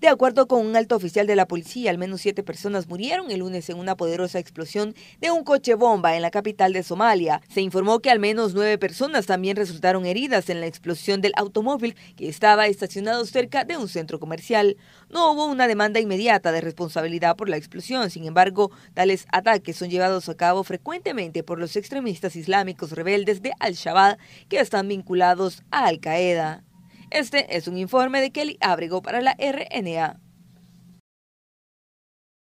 De acuerdo con un alto oficial de la policía, al menos siete personas murieron el lunes en una poderosa explosión de un coche bomba en la capital de Somalia. Se informó que al menos nueve personas también resultaron heridas en la explosión del automóvil que estaba estacionado cerca de un centro comercial. No hubo una demanda inmediata de responsabilidad por la explosión, sin embargo, tales ataques son llevados a cabo frecuentemente por los extremistas islámicos rebeldes de Al-Shabaab que están vinculados a Al-Qaeda. Este es un informe de Kelly Abrego para la RNA.